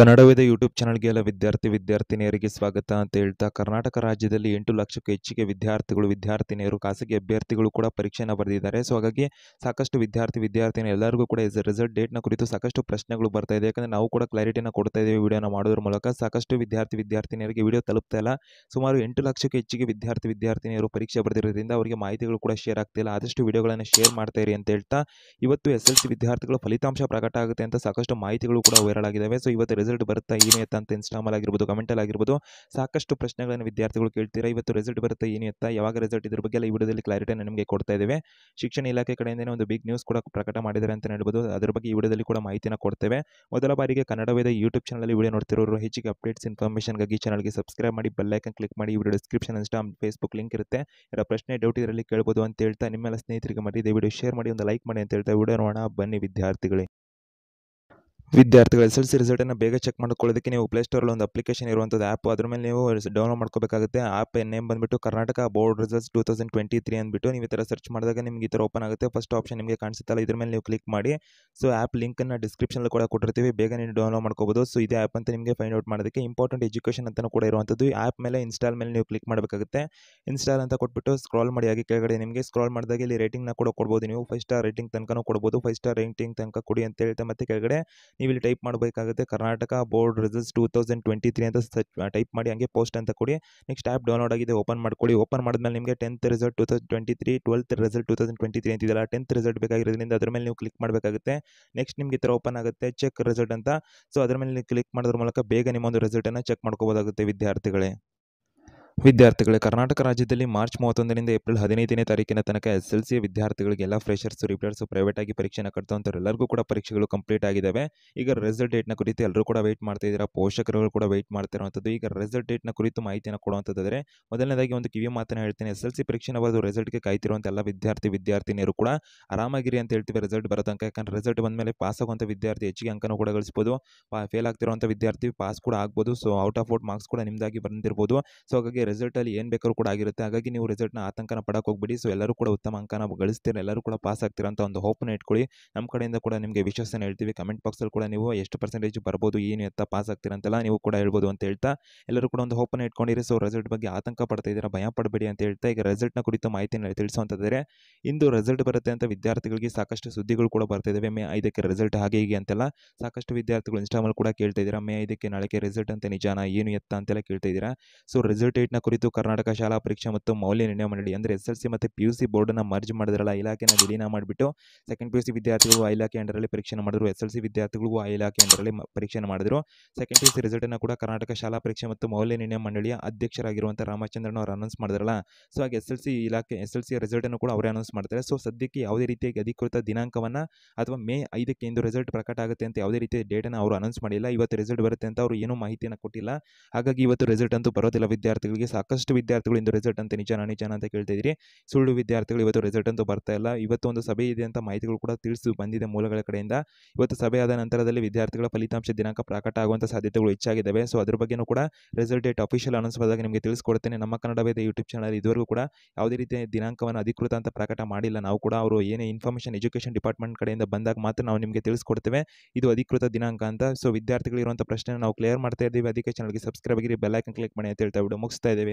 Kannada Veda YouTube ಚಾನಲ್ಗೆ ಎಲ್ಲ ವಿದ್ಯಾರ್ಥಿ ವಿದ್ಯಾರ್ಥಿನಿಯರಿಗೆ ಸ್ವಾಗತ ಅಂತ ಹೇಳ್ತಾ ಕರ್ನಾಟಕ ರಾಜ್ಯದಲ್ಲಿ ಎಂಟು ಲಕ್ಷಕ್ಕೂ ಹೆಚ್ಚಿಗೆ ವಿದ್ಯಾರ್ಥಿಗಳು ವಿದ್ಯಾರ್ಥಿನಿಯರು ಖಾಸಗಿ ಅಭ್ಯರ್ಥಿಗಳು ಕೂಡ ಪರೀಕ್ಷೆಯನ್ನು ಬರೆದಿದ್ದಾರೆ ಸೊ ಹಾಗಾಗಿ ಸಾಕಷ್ಟು ವಿದ್ಯಾರ್ಥಿ ವಿದ್ಯಾರ್ಥಿನಿ ಎಲ್ಲರಿಗೂ ಕೂಡ ರಿಸಲ್ಟ್ ಡೇಟ್ನ ಕುರಿತು ಸಾಕಷ್ಟು ಪ್ರಶ್ನೆಗಳು ಬರ್ತಾ ಇದೆ ಯಾಕಂದರೆ ನಾವು ಕೂಡ ಕ್ಲಾರಿಟಿನ ಕೊಡ್ತಾ ಇದ್ದೀವಿ ವಿಡಿಯೋನ ಮಾಡೋದ್ರ ಮೂಲಕ ಸಾಕಷ್ಟು ವಿದ್ಯಾರ್ಥಿ ವಿದ್ಯಾರ್ಥಿನಿಯರಿಗೆ ವಿಡಿಯೋ ತಲುಪ್ತಾ ಇಲ್ಲ ಸುಮಾರು ಎಂಟು ಲಕ್ಷಕ್ಕೂ ಹೆಚ್ಚಿಗೆ ವಿದ್ಯಾರ್ಥಿ ವಿದ್ಯಾರ್ಥಿನಿಯರು ಪರೀಕ್ಷೆ ಬರೆದಿರೋದ್ರಿಂದ ಅವರಿಗೆ ಮಾಹಿತಿಗಳು ಕೂಡ ಶೇರ್ ಆಗ್ತಿಲ್ಲ ಆದಷ್ಟು ವಿಡಿಯೋಗಳನ್ನು ಶೇರ್ ಮಾಡ್ತಾ ಇರಿ ಅಂತ ಹೇಳ್ತಾ ಇವತ್ತು ಎಸ್ ಎಲ್ ಸಿ ವಿದ್ಯಾರ್ಥಿಗಳು ಫಲಿತಾಂಶ ಪ್ರಕಟ ಆಗುತ್ತೆ ಅಂತ ಸಾಕಷ್ಟು ಮಾಹಿತಿಗಳು ಕೂಡ ವೈರಲ್ ಆಗಿದ್ದಾವೆ ಸೊ ಇವತ್ತು ರಿಸಲ್ಟ್ ಬರುತ್ತಾ ಏನು ಎತ್ತ ಅಂತ ಇನ್ಸ್ಟಾಮಲ್ ಆಗಿರ್ಬೋದು ಕಮೆಂಟಲ್ಲಿ ಆಗಿರ್ಬೋದು ಸಾಕಷ್ಟು ಪ್ರಶ್ನೆಗಳನ್ನು ವಿದ್ಯಾರ್ಥಿಗಳು ಕೇಳ್ತೀರಾ ಇವತ್ತು ರಿಸಲ್ಟ್ ಬರುತ್ತಾ ಏನು ಎತ್ತ ಯಾವಾಗ ರಿಸಲ್ಟ್ ಇದ್ರ ಬಗ್ಗೆ ಈ ವಿಡಿಯೋದಲ್ಲಿ ಕ್ಲಾರಿಟಿಯನ್ನು ನಿಮಗೆ ಕೊಡ್ತಾ ಇದ್ದೇವೆ ಶಿಕ್ಷಣ ಇಲಾಖೆ ಕಡೆಯಿಂದನೇ ಒಂದು ಬಿಗ್ ನ್ಯೂಸ್ ಕೂಡ ಪ್ರಕಟ ಮಾಡಿದ್ದಾರೆ ಅಂತ ಹೇಳ್ಬೋದು ಅದರ ಬಗ್ಗೆ ಈ ವಿಡಿಯೋದಲ್ಲಿ ಕೂಡ ಮಾಹಿತಿನ ಕೊಡ್ತೇವೆ ಮೊದಲ ಬಾರಿಗೆ ಕನ್ನಡ ವೇದ ಯೂಟ್ಯೂಬ್ ಚಾನಲ್ಲಿ ವಿಡಿಯೋ ನೋಡ್ತಿರೋರು ಹೆಚ್ಚಿಗೆ ಅಪ್ಡೇಟ್ಸ್ ಇನ್ಫಾರ್ಮೇಷನ್ಗಾಗಿ ಚಾನಲ್ಗೆ ಸಬ್ಸ್ಕ್ರೈಬ್ ಮಾಡಿ ಬೆಲ್ಲೈಕನ್ ಕ್ಲಿಕ್ ಮಾಡಿ video description insta Facebook link ಇರುತ್ತೆ ಇರೋ ಪ್ರಶ್ನೆ ಡೌಟ್ ಇದರಲ್ಲಿ ಕೇಳ್ಬೋದು ಅಂತ ಹೇಳ್ತಾ ನಿಮ್ಮೆಲ್ಲ ಸ್ನೇಹಿತರಿಗೆ ಮಾಡಿ ವಿಡಿಯೋ ಶೇರ್ ಮಾಡಿ ಒಂದು ಲೈಕ್ ಮಾಡಿ ಅಂತ ಹೇಳ್ತಾ ವಿಡಿಯೋ ನೋಡೋಣ ಬನ್ನಿ ವಿದ್ಯಾರ್ಥಿಗಳೇ ವಿದ್ಯಾರ್ಥಿಗಳು ಎಸ್ ಎಲ್ ಸಿ ರಿಸಲ್ಟನ್ನು ಬೇಗ ಚೆಕ್ ಮಾಡ್ಕೊಳ್ಳೋದಕ್ಕೆ ನೀವು ಪ್ಲೇಸ್ಟೋರಲ್ಲಿ ಒಂದು ಅಪ್ಲಿಕೇಶನ್ ಇರುವಂಥದ್ದು ಆ್ಯಪ್ ಅದ್ರ ಮೇಲೆ ನೀವು ಡೌನ್ಲೋಡ್ ಮಾಡ್ಕೋಬೇಕಾಗುತ್ತೆ ಆ್ಯಪ್ ನೇಮ್ ಬಂದುಬಿಟ್ಟು Karnataka board results two thousand twenty three ಅಂದ್ಬಿಟ್ಟು ನೀವು ಈ ಥರ ಸರ್ಚ್ ಮಾಡಿದಾಗ ನಿಮ್ಗೆ ಈ ಥರ ಓಪನ್ ಆಗುತ್ತೆ ಫಸ್ಟ್ ಆಪ್ಷನ್ ನಿಮಗೆ ಕಾಣಿಸುತ್ತಲ್ಲ ಇದ್ರ ಮೇಲೆ ನೀವು ಕ್ಲಿಕ್ ಮಾಡಿ ಸೊ ಆ್ಯಪ್ ಲಿಂಕನ್ನು ಡಿಸ್ಕ್ರಿಪ್ಷನಲ್ಲಿ ಕೂಡ ಕೊಟ್ಟಿರ್ತೀವಿ ಬೇಗ ನೀವು ಡೌನ್ಲೋಡ್ ಮಾಡ್ಕೋಬೋದು ಸೊ ಇದೇ ಆ್ಯಪ್ ಅಂತ ನಿಮಗೆ ಫೈಂಡ್ ಔಟ್ ಮಾಡೋದಕ್ಕೆ ಇಂಪಾರ್ಟೆಂಟ್ ಎಜುಕೇಷನ್ ಅಂತ ಕೂಡ ಇರುವಂಥದ್ದು ಈ ಆ್ಯಪ್ ಮೇಲೆ ಇನ್ಸ್ಟಾಲ್ ಮೇಲೆ ನೀವು ಕ್ಲಿಕ್ ಮಾಡಬೇಕಾಗುತ್ತೆ ಇನ್ಸ್ಟಾಲ್ ಅಂತ ಕೊಟ್ಬಿಟ್ಟು ಸ್ಕ್ರಾಲ್ ಮಾಡಿ ಹಾಗೆ ಕೆಳಗಡೆ ನಿಮಗೆ ಸ್ಕ್ರಾಲ್ ಮಾಡಿದಾಗ ಇಲ್ಲಿ ರೇಟಿಂಗ್ನ ಕೂಡ ಕೊಡ್ಬೋದು ನೀವು ಫೈವ್ ಸ್ಟಾರ್ ರೇಟಿಂಗ್ ತನಕನೂ ಕೊಡ್ಬೋದು ಫೈವ್ ಸ್ಟಾರ್ ರೇಟಿಂಗ್ ತನಕ ಕೊಡಿ ಅಂತ ಹೇಳ್ತಾ ಮತ್ತೆ ಕೆಳಗಡೆ ನೀವು ಇಲ್ಲಿ ಟೈಪ್ ಮಾಡಬೇಕಾಗುತ್ತೆ Karnataka board results two thousand twenty three ಅಂತ ಟೈಪ್ ಮಾಡಿ ಹಂಗೆ ಪೋಸ್ಟ್ ಅಂತ ಕೊಡಿ ನೆಕ್ಸ್ಟ್ ಆ್ಯಪ್ ಡೌನ್ಲೋಡ್ ಆಗಿದೆ ಓಪನ್ ಮಾಡ್ಕೊಳ್ಳಿ ಓಪನ್ ಮಾಡಿದ್ಮೇಲೆ ನಿಮಗೆ tenth result two thousand twenty three twelfth result two thousand twenty three ಅಂತಿದೆಲ್ಲ ಟೆಂತ್ ರಿಸಲ್ಟ್ ಬೇಕಾಗಿರೋದ್ರಿಂದ ಅದ್ರ ಮೇಲೆ ನೀವು ಕ್ಲಿಕ್ ಮಾಡಬೇಕಾಗುತ್ತೆ ನೆಕ್ಸ್ಟ್ ನಿಮ್ಗೆ ಈ ಥರ ಓಪನ್ ಆಗುತ್ತೆ ಚೆಕ್ ರಿಸಲ್ಟ್ ಅಂತ ಸೊ ಅದರ ಮೇಲೆ ಕ್ಲಿಕ್ ಮಾಡೋದ್ರ ಮೂಲಕ ಬೇಗ ನಿಮ್ಮೊಂದು ರಿಸಲ್ಟನ್ನು ಚೆಕ್ ಮಾಡ್ಕೋಬೋದಾಗುತ್ತೆ ವಿದ್ಯಾರ್ಥಿಗಳೇ ವಿದ್ಯಾರ್ಥಿಗಳೇ ಕರ್ನಾಟಕ ರಾಜ್ಯದಲ್ಲಿ ಮಾರ್ಚ್ ಮೂವತ್ತೊಂದರಿಂದ ಏಪ್ರಿಲ್ ಹದಿನೈದನೇ ತಾರೀಕಿನ ತನಕ ಎಸ್ ಎಲ್ ಸಿ ವಿದ್ಯಾರ್ಥಿಗಳಿಗೆಲ್ಲ ಫ್ರೆಷರ್ಸು ಪ್ರೈವೇಟ್ ಪ್ರೈವೇಟಾಗಿ ಪರೀಕ್ಷೆನ ಕಟ್ತಂಥವ್ರು ಎಲ್ಲರಿಗೂ ಕೂಡ ಪರೀಕ್ಷೆಗಳು ಕಂಪ್ಲೀಟ್ ಆಗಿದ್ದಾವೆ ಈಗ ರಿಸಲ್ಟ್ ಡೇಟ್ನ ಕುರಿತು ಎಲ್ಲರೂ ಕೂಡ ವೆಯ್ಟ್ ಮಾಡ್ತಾ ಇದ್ದೀರಾ ಪೋಷಕರುಗಳು ಕೂಡ ವೆಯ್ಟ್ ಇರುವಂಥದ್ದು ಈಗ ರಿಸಲ್ಟ್ ಡೇಟ್ನ ಕುರಿತು ಮಾಹಿತಿಯನ್ನು ಕೊಡುವಂಥದ್ದಾದರೆ ಮೊದಲನೇದಾಗಿ ಒಂದು ಕಿವಿ ಮಾತನ್ನು ಹೇಳ್ತೀನಿ ಎಸ್ ಎಲ್ ಸಿ ಪರೀಕ್ಷೆನ ಬರೆದು ರಿಸಲ್ಟ್ಗೆ ಕಾಯ್ತಿರುವಂಥ ಎಲ್ಲ ವಿದ್ಯಾರ್ಥಿ ವಿದ್ಯಾರ್ಥಿನಿಯರು ಕೂಡ ಆರಾಮಾಗಿರಿ ಅಂತ ಹೇಳ್ತೀವಿ ರಿಸಲ್ಟ್ ಬರೋ ತನಕ ಯಾಕಂದರೆ ರಿಸಲ್ಟ್ ಬಂದ ಮೇಲೆ ಪಾಸ್ ಆಗುವಂಥ ವಿದ್ಯಾರ್ಥಿ ಹೆಚ್ಚಿಗೆ ಅಂಕನೂ ಕೂಡ ಗಳಿಸ್ಬೋದು ಫೇಲ್ ಆಗ್ತಿರುವಂಥ ವಿದ್ಯಾರ್ಥಿ ಪಾಸ್ ಕೂಡ ಆಗ್ಬೋದು so out of out marks ಕೂಡ ನಿಮ್ಮದಾಗಿ ಬಂದಿರ್ಬೋದು ಸೊ ಹಾಗಾಗಿ ಅಲ್ಲಿ ಏನು ಬೇಕಾದ್ರೂ ಕೂಡ ಆಗಿರುತ್ತೆ ಹಾಗಾಗಿ ನೀವು ನ ಆತಂಕನ ಪಡಕ್ಕೆ ಹೋಗ್ಬಿಡಿ ಸೊ ಎಲ್ಲರೂ ಕೂಡ ಉತ್ತಮ ಅಂಕನ ಗಳಿಸ್ತೀರ ಎಲ್ಲರೂ ಕೂಡ ಪಾಸ್ ಆಗ್ತೀರ ಅಂತ ಒಂದು ಹೋಪ್ನ ಇಟ್ಕೊಳ್ಳಿ ನಮ್ಮ ಕಡೆಯಿಂದ ಕೂಡ ನಿಮಗೆ ವಿಶ್ವಾಸನ ಹೇಳ್ತೀವಿ ಕಮೆಂಟ್ ಅಲ್ಲಿ ಕೂಡ ನೀವು ಎಷ್ಟು ಪರ್ಸೆಂಟೇಜ್ ಬರ್ಬೋದು ಏನು ಎತ್ತ ಪಾಸ್ ಅಂತೆಲ್ಲ ನೀವು ಕೂಡ ಹೇಳ್ಬೋದು ಅಂತ ಹೇಳ್ತಾ ಎಲ್ಲರೂ ಕೂಡ ಒಂದು ಹೋಪನ್ನು ಇಟ್ಕೊಂಡಿರಿ ಸೊ ರಿಸಲ್ಟ್ ಬಗ್ಗೆ ಆತಂಕ ಪಡ್ತಾ ಇದ್ದೀರಾ ಭಯ ಪಡಬೇಡಿ ಅಂತ ಹೇಳ್ತಾ ಈಗ ರಿಸಲ್ಟ್ನ ಕುರಿತು ಮಾಹಿತಿನ ತಿಳಿಸುವಂತಂದರೆ ಇಂದು ರಿಸಲ್ಟ್ ಬರುತ್ತೆ ಅಂತ ವಿದ್ಯಾರ್ಥಿಗಳಿಗೆ ಸಾಕಷ್ಟು ಸುದ್ದಿಗಳು ಕೂಡ ಬರ್ತಾ ಇದಾವೆ ಮೇ ಐದಕ್ಕೆ ರಿಸಲ್ಟ್ ಹಾಗೆ ಹೀಗೆ ಅಂತೆಲ್ಲ ಸಾಕಷ್ಟು ವಿದ್ಯಾರ್ಥಿಗಳು ಇನ್ಸ್ಟಾಮಲ್ಲಿ ಕೂಡ ಕೇಳ್ತಾ ಇದ್ದೀರಾ ಮೇ ಐದಕ್ಕೆ ನಾಳೆಗೆ ರಿಸಲ್ಟ್ ಅಂತ ನಿಜಾನ ಏನು ಎತ್ತ ಅಂತೆಲ್ಲ ಕೇಳ್ತಾ ಇದ್ದೀರಾ ಸೊ ರಿಸಲ್ಟ್ ಡೇಟ್ನ ಕುರಿತು ಕರ್ನಾಟಕ ಶಾಲಾ ಪರೀಕ್ಷಾ ಮತ್ತು ಮೌಲ್ಯ ನಿರ್ಣಯ ಮಂಡಳಿ ಅಂದರೆ ಎಸ್ ಎಲ್ ಸಿ ಮತ್ತು ಪಿ ಯು ಸಿ ಬೋರ್ಡನ್ನು ಮರ್ಜ್ ಮಾಡಿದ್ರಲ್ಲ ಇಲಾಖೆನ ವಿಲೀನ ಮಾಡಿಬಿಟ್ಟು ಸೆಕೆಂಡ್ ಪಿ ಯು ಸಿ ವಿದ್ಯಾರ್ಥಿಗಳು ಆ ಇಲಾಖೆ ಅಂಡರಲ್ಲಿ ಪರೀಕ್ಷೆ ಮಾಡಿದ್ರು ಎಸ್ ಎಲ್ ಸಿ ವಿದ್ಯಾರ್ಥಿಗಳು ಆ ಇಲಾಖೆ ಅಂಡರಲ್ಲಿ ಪರೀಕ್ಷೆ ಮಾಡಿದ್ರು ಸೆಕೆಂಡ್ ಪಿ ಯು ಸಿ ರಿಸಲ್ಟನ್ನು ಕೂಡ ಕರ್ನಾಟಕ ಶಾಲಾ ಪರೀಕ್ಷೆ ಮತ್ತು ಮೌಲ್ಯ ನಿರ್ಣಯ ಮಂಡಳಿಯ ಅಧ್ಯಕ್ಷರಾಗಿರುವಂಥ ರಾಮಚಂದ್ರನ್ ಅವರು ಅನೌನ್ಸ್ ಮಾಡಿದ್ರಲ್ಲ ಸೊ ಹಾಗೆ ಎಸ್ ಎಲ್ ಸಿ ಇಲಾಖೆ ಎಸ್ ಎಲ್ ಸಿ ರಿಸಲ್ಟನ್ನು ಕೂಡ ಅವರೇ ಅನೌನ್ಸ್ ಮಾಡ್ತಾರೆ ಸೊ ಸದ್ಯಕ್ಕೆ ಯಾವುದೇ ರೀತಿಯಾಗಿ ಅಧಿಕೃತ ದಿನಾಂಕವನ್ನು ಅಥವಾ ಮೇ ಐದಕ್ಕೆ ಇಂದು ರಿಸಲ್ಟ್ ಪ್ರಕಟ ಆಗುತ್ತೆ ಅಂತ ಯಾವುದೇ ರೀತಿಯ ಡೇಟನ್ನು ಅವರು ಅನೌನ್ಸ್ ಮಾಡಿಲ್ಲ ಇವತ್ತು ರಿಸಲ್ಟ್ ಬರುತ್ತೆ ಅಂತ ಅವರು ಏನೂ ಮಾಹಿತಿಯನ್ನು ಕೊಟ್ಟಿಲ್ಲ ಹಾಗಾಗಿ ಇವತ್ತು ರಿಸಲ್ಟ್ ಅಂತೂ ಬರೋದಿಲ್ಲ ವಿದ್ಯಾರ್ಥಿಗಳು ಸಾಕಷ್ಟು ವಿದ್ಯಾರ್ಥಿಗಳು ಇಂದು ರಿಸಲ್ಟ್ ಅಂತ ನಿಜಾನ ನಿಜಾನ ಅಂತ ಕೇಳ್ತಾ ಇದ್ದೀರಿ ಸುಳ್ಳು ವಿದ್ಯಾರ್ಥಿಗಳು ಇವತ್ತು ರಿಸಲ್ಟ್ ಅಂತೂ ಬರ್ತಾ ಇಲ್ಲ ಇವತ್ತು ಒಂದು ಸಭೆ ಇದೆ ಅಂತ ಮಾಹಿತಿಗಳು ಕೂಡ ತಿಳಿಸಿ ಬಂದಿದೆ ಮೂಲಗಳ ಕಡೆಯಿಂದ ಇವತ್ತು ಸಭೆ ಆದ ನಂತರದಲ್ಲಿ ವಿದ್ಯಾರ್ಥಿಗಳ ಫಲಿತಾಂಶ ದಿನಾಂಕ ಪ್ರಕಟ ಆಗುವಂಥ ಸಾಧ್ಯತೆಗಳು ಹೆಚ್ಚಾಗಿದ್ದಾವೆ ಸೊ ಅದ್ರ ಬಗ್ಗೆನೂ ಕೂಡ ರಿಸಲ್ಟ್ ಡೇಟ್ ಅಫಿಷಿಯಲ್ ಅನೌನ್ಸ್ ಆದಾಗ ನಿಮಗೆ ತಿಳಿಸ್ಕೊಡ್ತೇನೆ ನಮ್ಮ ಕನ್ನಡ ವೇದ ಯೂಟ್ಯೂಬ್ ಚಾನಲ್ ಇದುವರೆಗೂ ಕೂಡ ಯಾವುದೇ ರೀತಿಯ ದಿನಾಂಕವನ್ನು ಅಧಿಕೃತ ಅಂತ ಪ್ರಕಟ ಮಾಡಿಲ್ಲ ನಾವು ಕೂಡ ಅವರು ಏನೇ ಇನ್ಫಾರ್ಮೇಷನ್ ಎಜುಕೇಷನ್ ಡಿಪಾರ್ಟ್ಮೆಂಟ್ ಕಡೆಯಿಂದ ಬಂದಾಗ ಮಾತ್ರ ನಾವು ನಿಮಗೆ ತಿಳಿಸ್ಕೊಡ್ತೇವೆ ಇದು ಅಧಿಕೃತ ದಿನಾಂಕ ಅಂತ ಸೊ ವಿದ್ಯಾರ್ಥಿಗಳಿರುವಂಥ ಪ್ರಶ್ನೆ ನಾವು ಕ್ಲಿಯರ್ ಮಾಡ್ತಾ ಇದ್ದೀವಿ ಅದಕ್ಕೆ ಚಾನಲ್ಗೆ ಸಬ್ಸ್ಕ್ರೈಬ್ ಆಗಿರಿ ಬೆಲ್ ಕ್ಲಿಕ್ ಮಾಡಿ ಅಂತ ಹೇಳ್ತಾ ಬಿಡು ಮುಗಿಸ್ತಾ bien.